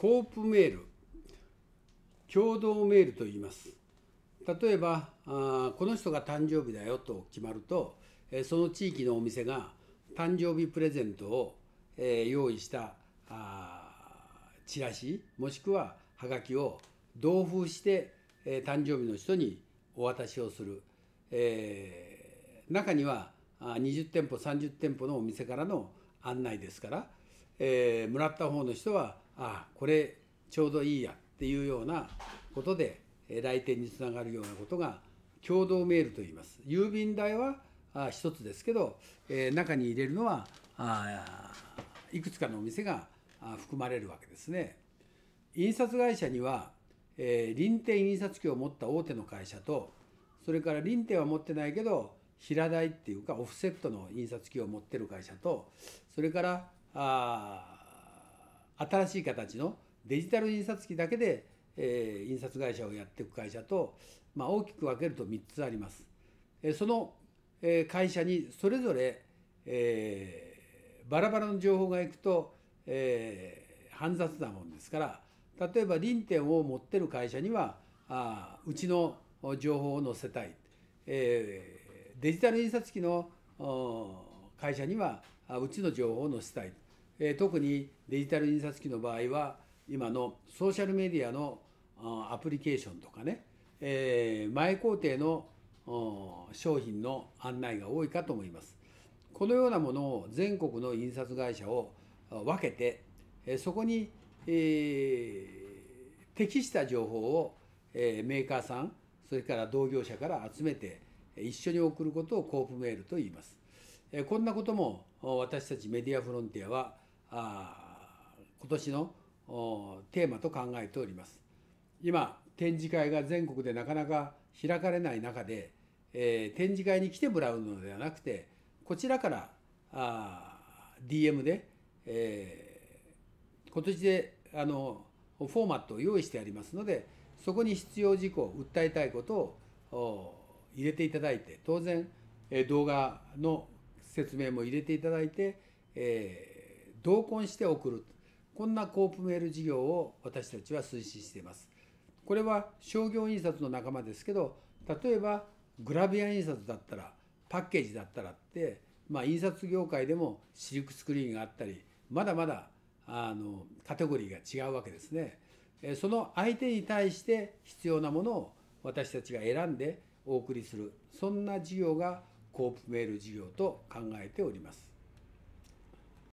コープメール共同メールと言います例えばあこの人が誕生日だよと決まると、えその地域のお店が誕生日プレゼントを、え用意したチラシもしくははがきを同封して、え誕生日の人にお渡しをする、えー、中には20店舗30店舗のお店からの案内ですから、えー、もらった方の人はあこれちょうどいいやっていうようなことで来店につながるようなことが共同メールといいます郵便代は一つですけど、え中に入れるのはあいくつかのお店が含まれるわけですね印刷会社には、えー、臨店印刷機を持った大手の会社とそれから臨店は持ってないけど平台っていうかオフセットの印刷機を持ってる会社とそれからあ新しい形のデジタル印刷機だけで、えー、印刷会社をやっていく会社と、まあ、大きく分けると3つあります。えその、え会社にそれぞれ、えー、バラバラの情報がいくと、えー、煩雑なもんですから例えば輪店を持ってる会社にはあうちの情報を載せたい、えー、デジタル印刷機の会社にはうちの情報を載せたい。え特にデジタル印刷機の場合は今のソーシャルメディアのアプリケーションとかね、えー、前工程の商品の案内が多いかと思います。このようなものを全国の印刷会社を分けてそこに、えー、適した情報を、えー、メーカーさんそれから同業者から集めて一緒に送ることをコープメールと言います。こんなことも私たちメディアフロンティアはあ今年のテーマと考えております。今展示会が全国でなかなか開かれない中で、えー、展示会に来てもらうのではなくてこちらからあ DM で、えー、今年であのフォーマットを用意してありますのでそこに必要事項訴えたいことを入れていただいて当然、え動画の説明も入れていただいて、えー、同梱して送るこんなコープメール事業を私たちは推進していますこれは商業印刷の仲間ですけど例えばグラビア印刷だったらパッケージだったらって、まあ、印刷業界でもシルクスクリーンがあったりまだまだあのカテゴリーが違うわけですねその相手に対して必要なものを私たちが選んでお送りするそんな事業がコープメール事業と考えております